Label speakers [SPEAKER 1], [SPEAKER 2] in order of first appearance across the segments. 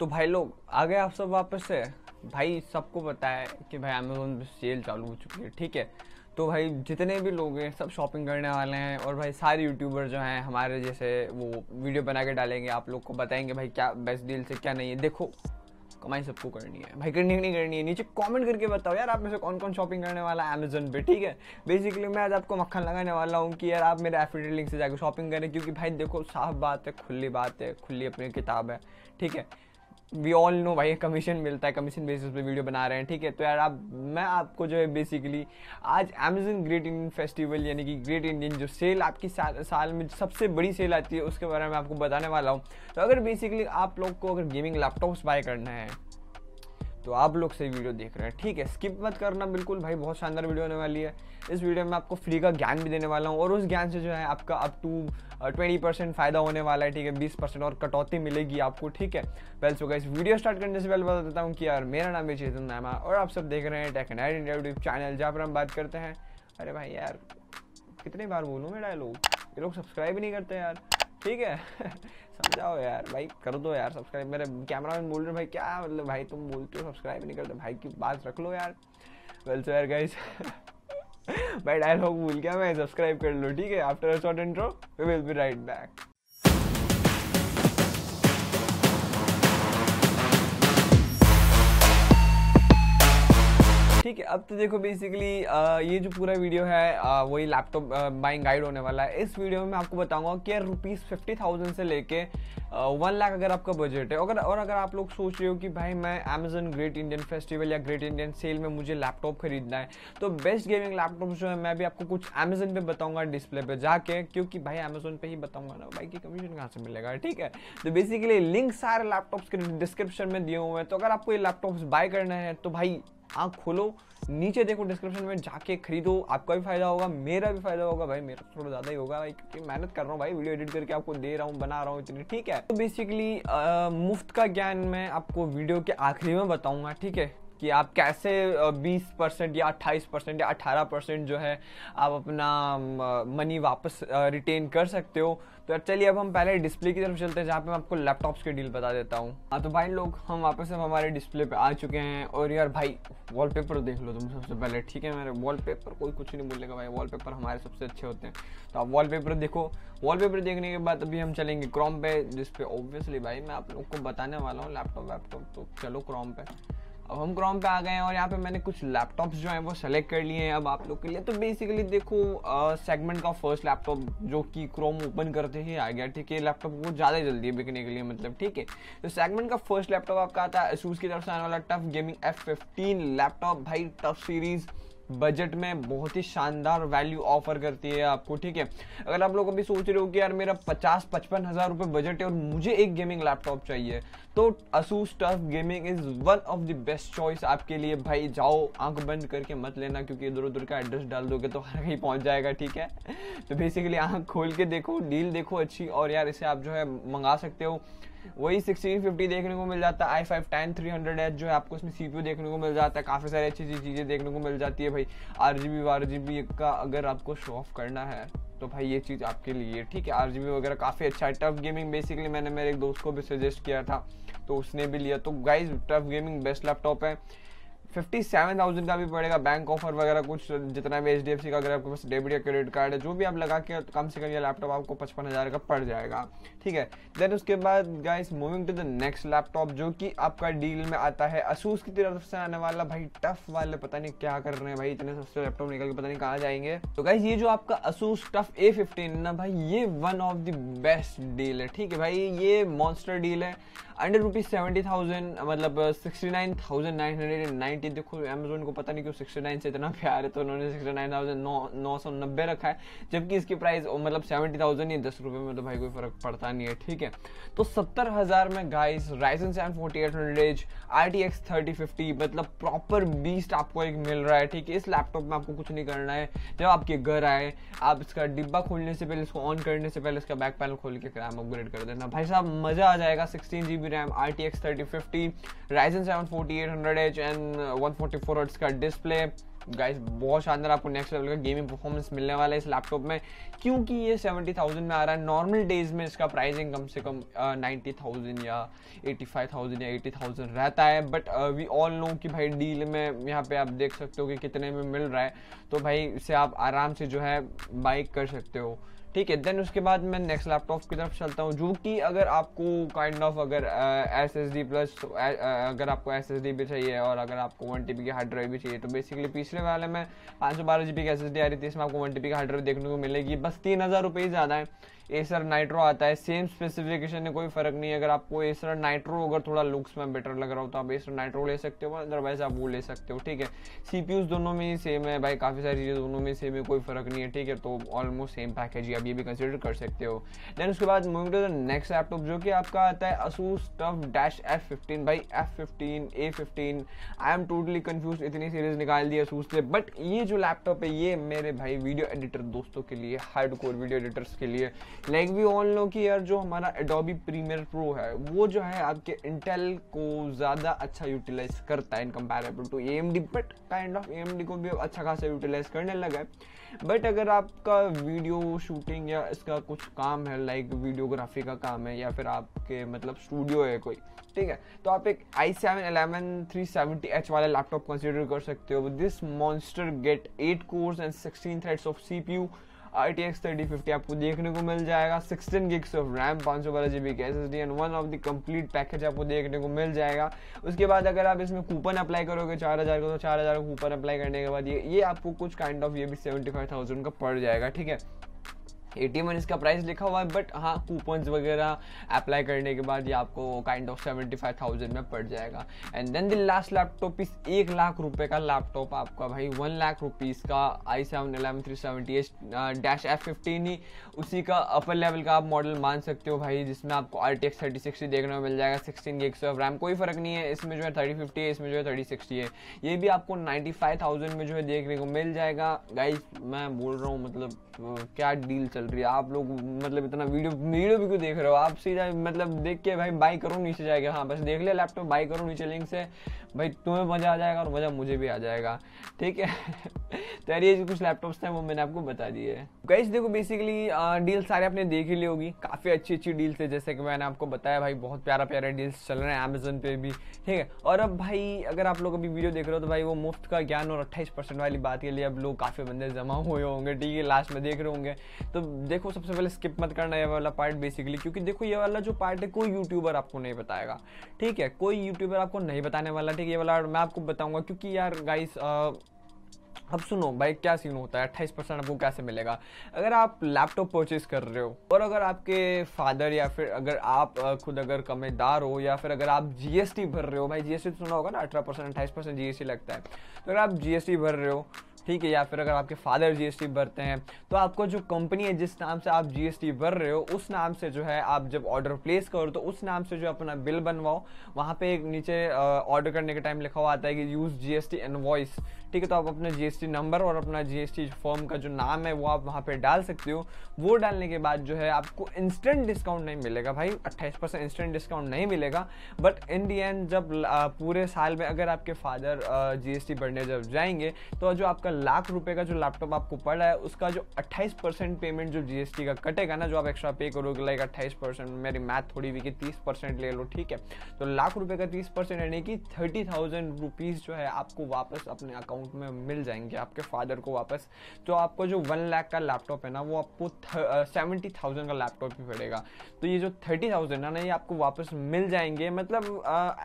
[SPEAKER 1] तो भाई लोग आ गए आप सब वापस से भाई सबको पता है कि भाई अमेजोन पे सेल चालू हो चुकी है ठीक है तो भाई जितने भी लोग हैं सब शॉपिंग करने वाले हैं और भाई सारे यूट्यूबर जो हैं हमारे जैसे वो वीडियो बना के डालेंगे आप लोग को बताएंगे भाई क्या बेस्ट डील से क्या नहीं है देखो कमाई सबको करनी है भाई करनी नहीं करनी है नीचे कमेंट करके बताओ यार आप में से कौन कौन शॉपिंग करने वाला है अमेजोन पे ठीक है बेसिकली मैं आज आपको मक्खन लगाने वाला हूँ कि यार आप मेरे एफिडेट लिंक से जाकर शॉपिंग करें क्योंकि भाई देखो साफ बात है खुली बात है खुली अपनी किताब है ठीक है वी ऑल नो भाई कमीशन मिलता है कमीशन बेसिस पे वीडियो बना रहे हैं ठीक है तो यार आप मैं आपको जो है बेसिकली आज अमेजन ग्रेट इंडियन फेस्टिवल यानी कि ग्रेट इंडियन जो सेल आपकी सा, साल में सबसे बड़ी सेल आती है उसके बारे में आपको बताने वाला हूँ तो अगर बेसिकली आप लोग को अगर गेमिंग लैपटॉप्स बाय करना है तो आप लोग से वीडियो देख रहे हैं ठीक है स्किप मत करना बिल्कुल भाई बहुत शानदार वीडियो होने वाली है इस वीडियो में आपको फ्री का ज्ञान भी देने वाला हूँ और उस ज्ञान से जो है आपका अप टू ट्वेंटी परसेंट फायदा होने वाला है ठीक है बीस परसेंट और कटौती मिलेगी आपको ठीक है well so guys video start करने से पहले बता देता हूँ कि यार मेरा नाम है चेतन नामा और आप सब देख रहे हैं tech and India YouTube channel जहाँ पर हम बात करते हैं अरे भाई यार कितने बार बोलूँ मैं डायलॉग ये लोग सब्सक्राइब नहीं करते यार ठीक है समझाओ यार भाई कर दो तो यार सब्सक्राइब मेरे कैमरा मैन बोल रहे भाई क्या मतलब भाई तुम बोलते हो सब्सक्राइब नहीं करते भाई की बात रख लो यार वेल सो यार गाइस मैं डायलॉग भूल गया मैं सब्सक्राइब कर लो ठीक है after a short intro we will be right back ठीक है अब तो देखो बेसिकली ये जो पूरा वीडियो है वही लैपटॉप बाइंग गाइड होने वाला है इस वीडियो में मैं आपको बताऊंगा कि रुपीज़ फिफ्टी थाउजेंड से लेके वन लाख अगर आपका बजट है अगर और अगर आप लोग सोच रहे हो कि भाई मैं अमेजन ग्रेट इंडियन फेस्टिवल या ग्रेट इंडियन सेल में मुझे लैपटॉप खरीदना है तो बेस्ट गेमिंग लैपटॉप जो है मैं भी आपको कुछ अमेजन पे बताऊंगा डिस्प्ले पे जाके क्योंकि भाई अमेजोन पे ही बताऊंगा ना भाई की कमीशन कहाँ से मिलेगा ठीक है तो बेसिकली लिंक सारे लैपटॉप्स के डिस्क्रिप्शन में दिए हुए हैं तो अगर आपको ये लैपटॉप्स बाय करना है तो भाई आप खोलो नीचे देखो डिस्क्रिप्शन में जाके खरीदो आपका भी फायदा होगा मेरा भी फायदा होगा भाई मेरा तो थोड़ा ज़्यादा ही होगा भाई क्योंकि मेहनत कर रहा हूँ भाई वीडियो एडिट करके आपको दे रहा हूँ बना रहा हूँ इतनी ठीक है तो बेसिकली मुफ्त का ज्ञान मैं आपको वीडियो के आखिरी में बताऊंगा ठीक है कि आप कैसे 20 परसेंट या 28 परसेंट या 18 परसेंट जो है आप अपना मनी वापस रिटेन कर सकते हो तो चलिए अब हम पहले डिस्प्ले की तरफ चलते हैं जहाँ पे मैं आपको लैपटॉप्स के डील बता देता हूँ हाँ तो भाई लोग हम वापस अब हमारे डिस्प्ले पे आ चुके हैं और यार भाई वॉलपेपर देख लो तुम सबसे पहले ठीक है मेरे वॉलपेपर कोई कुछ नहीं बोलेगा भाई वॉलपेपर हमारे सबसे अच्छे होते हैं तो आप वॉलपेपर देखो वॉलपेपर देखने के बाद अभी हम चलेंगे क्रोम पे जिसपे ऑब्वियसली भाई मैं आप लोग को बताने वाला हूँ लैपटॉप वैपटॉप तो चलो क्रोम पे अब हम क्रोम पे आ गए हैं और यहाँ पे मैंने कुछ लैपटॉप्स जो हैं वो सेलेक्ट कर लिए हैं अब आप लोग के लिए तो बेसिकली देखो सेगमेंट का फर्स्ट लैपटॉप जो कि क्रोम ओपन करते ही आ गया ठीक है लैपटॉप वो ज़्यादा जल्दी है बिकने के लिए मतलब ठीक है तो सेगमेंट का फर्स्ट लैपटॉप आपका आता है एसूस की तरफ से आने वाला TUF gaming F fifteen laptop भाई टफ सीरीज़ बजट में बहुत ही शानदार वैल्यू ऑफर करती है आपको ठीक है अगर आप लोग अभी सोच रहे हो कि यार मेरा पचास पचपन हज़ार रुपये बजट है और मुझे एक गेमिंग लैपटॉप चाहिए तो Asus TUF gaming is one of the best choice आपके लिए भाई जाओ आंख बंद करके मत लेना क्योंकि इधर उधर का एड्रेस डाल दोगे तो हर कहीं पहुंच जाएगा ठीक है तो बेसिकली आँख खोल के देखो डील देखो अच्छी और यार इसे आप जो है मंगा सकते हो वही सिक्सटीन फिफ्टी देखने को मिल जाता है I five ten three hundred H जो है आपको उसमें सी देखने को मिल जाता है काफ़ी सारी अच्छी अच्छी चीज़ें देखने को मिल जाती है भाई आर जी बी का अगर आपको शो ऑफ करना है तो भाई ये चीज़ आपके लिए ठीक है आर वगैरह काफ़ी अच्छा है टफ गेमिंग बेसिकली मैंने मेरे एक दोस्त को भी सजेस्ट किया था तो उसने भी लिया तो guys TUF gaming best laptop है फिफ्टी सेवन थाउजेंड का भी पड़ेगा बैंक ऑफर वगैरह कुछ जितना भी एच का अगर आपके पास डेबिट या क्रेडिट कार्ड है जो भी आप लगा के तो कम से कम ये लैपटॉप आपको पचपन हज़ार का पड़ जाएगा ठीक है देन उसके बाद guys moving to the next laptop जो कि आपका डील में आता है असूस की तरफ से आने वाला भाई टफ वाले पता नहीं क्या कर रहे हैं भाई इतने सस्ते लैपटॉप निकल के पता नहीं कहाँ जाएंगे तो गाइज ये जो आपका असूस टफ ए फिफ्टीन ना भाई ये one of the best deal है ठीक है भाई ये मॉन्स्टर डील है अंडर रुपीज सेवेंटी थाउजेंड मतलब sixty nine thousand nine hundred and quality देखो अमेजोन को पता नहीं क्यों सिक्सटी नाइन से इतना प्यार है तो उन्होंने सिक्सटी नाइन थाउजेंड नौ नौ सौ नब्बे रखा है जबकि इसकी प्राइस मतलब सेवेंटी थाउजेंड या दस रुपये में तो भाई कोई फर्क पड़ता नहीं है ठीक है तो सत्तर हज़ार में guys Ryzen seven forty eight hundred R T X thirty fifty मतलब प्रॉपर बीस्ट आपको एक मिल रहा है ठीक है इस लैपटॉप में आपको कुछ नहीं करना है जब आपके घर आए आप इसका डिब्बा खोलने से पहले इसको ऑन करने से पहले इसका बैक पैनल खोल के रैम अपग्रेड कर देना भाई साहब मज़ा आ जाएगा sixteen G B RAM R T X thirty fifty Ryzen seven forty eight hundred H and one forty four का डिस्प्ले गाइस बहुत शानदार आपको नेक्स्ट लेवल का गेमिंग परफॉर्मेंस मिलने वाला है इस लैपटॉप में क्योंकि ये सेवेंटी थाउजेंड में आ रहा है नॉर्मल डेज में इसका प्राइसिंग कम से कम uh, थाउजेंड या एटी फाइव थाउजेंड या एटी थाउजेंड रहता है बट वी ऑल नो कि भाई डील में यहाँ पे आप देख सकते हो कि कितने में मिल रहा है तो भाई इसे आप आराम से जो है बाइक कर सकते हो ठीक है देन उसके बाद मैं नेक्स्ट लैपटॉप की तरफ चलता हूँ जो कि अगर आपको काइंड kind ऑफ of अगर एस एस डी प्लस अगर आपको एस एस डी भी चाहिए और अगर आपको वन टी बी की हार्ड ड्राइव भी चाहिए तो बेसिकली पिछले वाले में पाँच सौ बारह जी बी की एस एस डी आ रही थी इसमें आपको वन टी बी की हार्ड ड्राइव देखने को मिलेगी बस तीन हज़ार रुपये ही ज़्यादा है एसर नाइट्रो आता है सेम स्पेसिफिकेशन में कोई फर्क नहीं है अगर आपको एसर नाइट्रो अगर थोड़ा लुक्स में बेटर लग रहा हो तो आप एसर नाइट्रो ले सकते हो अदरवाइज आप वो ले सकते हो ठीक है सीपीयूज दोनों में ही सेम है भाई काफ़ी सारी चीज़ें दोनों में सेम है कोई फर्क नहीं है ठीक है तो ऑलमोस्ट सेम पैकेज आप ये भी कंसिडर कर सकते हो देन उसके बाद moving to the next laptop जो कि आपका आता है Asus TUF dash F fifteen भाई F fifteen A fifteen I am totally confuse इतनी सीरीज निकाल दी असूस से बट ये जो लैपटॉप है ये मेरे भाई वीडियो एडिटर दोस्तों के लिए हार्ड कोर वीडियो एडिटर्स के लिए लाइक वी ऑल नो कि यार जो हमारा एडोबी प्रीमियर प्रो है वो जो है आपके इंटेल को ज़्यादा अच्छा यूटिलाइज करता है in comparable to A M D but kind of A M D को भी अच्छा खासा यूटिलाइज करने लगा है बट अगर आपका वीडियो शूटिंग या इसका कुछ काम है लाइक वीडियोग्राफी का काम है या फिर आपके मतलब स्टूडियो है कोई ठीक है तो आप एक I seven eleven three seventy H वाला लैपटॉप कंसिडर कर सकते हो this monster get eight cores and sixteen threads of C P U R T X thirty fifty आपको देखने को मिल जाएगा सिक्सटीन गिग्स ऑफ रैम पाँच सौ बारह जी बी की S S D and one of the complete package आपको देखने को मिल जाएगा उसके बाद अगर आप इसमें कूपन अप्लाई करोगे चार हज़ार का तो चार हज़ार का कूपन अप्लाई करने के बाद ये ये आपको कुछ काइंड ऑफ ये भी सेवेंटी फाइव थाउजेंड का पड़ जाएगा ठीक है एटीएम एन इसका प्राइस लिखा हुआ है बट हाँ कूपन्स वगैरह अप्लाई करने के बाद ये आपको kind of seventy five thousand में पड़ जाएगा and then the last laptop इस एक लाख रुपए का लैपटॉप आपका भाई वन लाख रुपीज़ का I seven eleven three seventy H dash F fifteen ही उसी का अपर लेवल का आप मॉडल मान सकते हो भाई जिसमें आपको R T X thirty sixty देखने को मिल जाएगा सिक्सटीन गिग्स ऑफ रैम कोई फ़र्क नहीं है इसमें जो है थर्टी फिफ्टी है इसमें जो है थर्टी सिक्सटी है ये भी आपको नाइन्टी फाइव थाउजेंड में जो है देखने को मिल जाएगा गाइज मैं बोल रहा हूँ मतलब क्या डील चल चल रही है आप लोग मतलब इतना वीडियो वीडियो भी क्यों देख रहे हो आप सीधा मतलब देख के भाई बाई करो नीचे जाएगा हाँ बस देख लिया लैपटॉप बाई करो नीचे लिंक से भाई तुम्हें मज़ा आ जाएगा और मज़ा मुझे भी आ जाएगा ठीक है तो जो कुछ लैपटॉप्स हैं वो मैंने आपको बता दिए है गैस देखो बेसिकली डील सारे आपने देख ही ली होगी काफ़ी अच्छी अच्छी डील्स है जैसे कि मैंने आपको बताया भाई बहुत प्यारा प्यारा डील्स चल रहे हैं अमेजोन पे भी ठीक है और अब भाई अगर आप लोग अभी वीडियो देख रहे हो तो भाई वो मुफ्त का ज्ञान और अट्ठाईस वाली बात के लिए अब लोग काफ़ी बंदे जमा हुए होंगे ठीक है लास्ट में देख रहे होंगे तो देखो सबसे पहले स्किप मत करना ये वाला पार्ट बेसिकली क्योंकि देखो ये वाला जो पार्ट है कोई यूट्यूबर आपको नहीं बताएगा ठीक है कोई यूट्यूबर आपको नहीं बताने वाला ठीक है ये वाला मैं आपको बताऊंगा क्योंकि यार गाइस अब सुनो भाई क्या सीन होता है अट्ठाईस परसेंट आपको कैसे मिलेगा अगर आप लैपटॉप परचेज कर रहे हो और अगर आपके फादर या फिर अगर आप खुद अगर कमेदार हो या फिर अगर आप जीएसटी भर रहे हो भाई जीएसटी तो सुना होगा ना अठारह परसेंट अट्ठाईस परसेंट जीएसटी लगता है तो अगर आप जीएसटी भर रहे हो ठीक है या फिर अगर आपके फादर जीएसटी भरते हैं तो आपको जो कंपनी है जिस नाम से आप जीएसटी भर रहे हो उस नाम से जो है आप जब ऑर्डर प्लेस करो तो उस नाम से जो अपना बिल बनवाओ वहाँ पे एक नीचे ऑर्डर करने के टाइम लिखा हुआ आता है कि यूज़ जीएसटी एनवॉइस ठीक है तो आप अपना जीएसटी नंबर और अपना जीएसटी फॉर्म का जो नाम है वो आप वहाँ पे डाल सकते हो वो डालने के बाद जो है आपको इंस्टेंट डिस्काउंट नहीं मिलेगा भाई अट्ठाईस परसेंट इंस्टेंट डिस्काउंट नहीं मिलेगा बट इन दी एंड जब पूरे साल में अगर आपके फादर जीएसटी भरने जब जाएंगे तो जो आपका लाख रुपए का जो लैपटॉप आपको पड़ा है उसका जो अट्ठाईस पेमेंट जो जीएसटी का कटेगा ना जो आप एक्स्ट्रा पे करोगे लाइक अट्ठाईस मेरी मैथ थोड़ी भी कि तीस परसेंट ले लो ठीक है तो लाख रुपए का तीस परसेंट यानी कि थर्टी थाउजेंड रुपीज़ जो है आपको वापस अपने अकाउंट अमाउंट में मिल जाएंगे आपके फादर को वापस तो आपको जो वन लाख का लैपटॉप है ना वो आपको सेवेंटी थाउजेंड का लैपटॉप ही पड़ेगा तो ये जो थर्टी थाउजेंड है ना ये आपको वापस मिल जाएंगे मतलब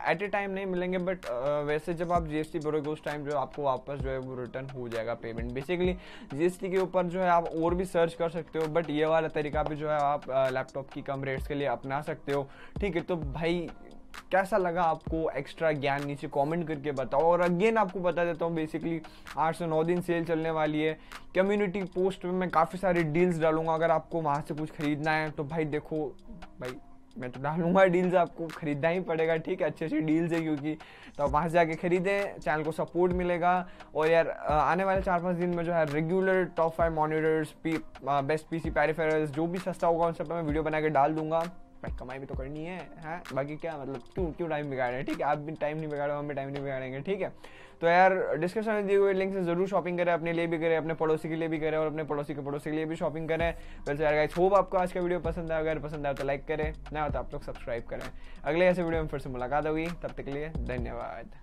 [SPEAKER 1] एट ए टाइम नहीं मिलेंगे बट वैसे जब आप जी एस टी भरोगे उस टाइम जो आपको वापस जो है वो रिटर्न हो जाएगा पेमेंट बेसिकली जी के ऊपर जो है आप और भी सर्च कर सकते हो बट ये वाला तरीका भी जो है आप लैपटॉप की कम रेट्स के लिए अपना सकते हो ठीक है तो भाई कैसा लगा आपको एक्स्ट्रा ज्ञान नीचे कमेंट करके बताओ और अगेन आपको बता देता हूँ बेसिकली आठ से नौ दिन सेल चलने वाली है कम्युनिटी पोस्ट में मैं काफ़ी सारे डील्स डालूंगा अगर आपको वहाँ से कुछ ख़रीदना है तो भाई देखो भाई मैं तो डालूंगा डील्स आपको ख़रीदना ही पड़ेगा ठीक है अच्छे अच्छे डील्स है क्योंकि तो आप वहाँ से जाके ख़रीदें चैनल को सपोर्ट मिलेगा और यार आने वाले चार पाँच दिन में जो है regular top five monitors P best P C जो भी सस्ता होगा उन सब पर मैं वीडियो बना के डाल दूंगा भाई कमाई भी तो करनी है हाँ बाकी क्या मतलब क्यों क्यों टाइम बिगाड़ रहे ठीक है आप भी टाइम नहीं बिगाड़ो हम भी टाइम नहीं बिगाड़ेंगे ठीक है तो यार डिस्क्रिप्शन में दिए हुए लिंक से जरूर शॉपिंग करें अपने लिए भी करें अपने पड़ोसी के लिए भी करें और अपने पड़ोसी के पड़ोसी के लिए भी शॉपिंग करें वैसे यार गाइस होप आपको आज का वीडियो पसंद आया अगर पसंद आया तो लाइक करें ना हो तो आप लोग सब्सक्राइब करें अगले ऐसे वीडियो में फिर से मुलाकात होगी तब तक के लिए धन्यवाद